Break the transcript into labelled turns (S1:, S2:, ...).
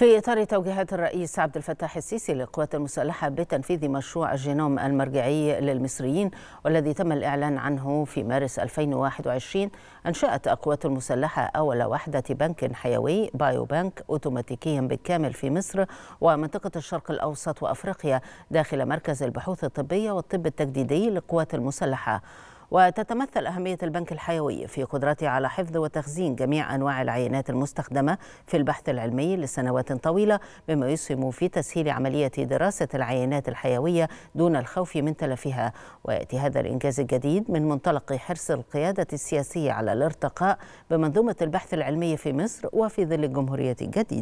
S1: في إطار توجيهات الرئيس عبد الفتاح السيسي للقوات المسلحة بتنفيذ مشروع الجينوم المرجعي للمصريين والذي تم الإعلان عنه في مارس 2021 أنشأت القوات المسلحة أول وحدة بنك حيوي بايو بنك أوتوماتيكيا بالكامل في مصر ومنطقة الشرق الأوسط وأفريقيا داخل مركز البحوث الطبية والطب التجديدي للقوات المسلحة وتتمثل أهمية البنك الحيوي في قدرته على حفظ وتخزين جميع أنواع العينات المستخدمة في البحث العلمي لسنوات طويلة مما يسهم في تسهيل عملية دراسة العينات الحيوية دون الخوف من تلفها ويأتي هذا الإنجاز الجديد من منطلق حرص القيادة السياسية على الارتقاء بمنظومة البحث العلمي في مصر وفي ظل الجمهورية الجديدة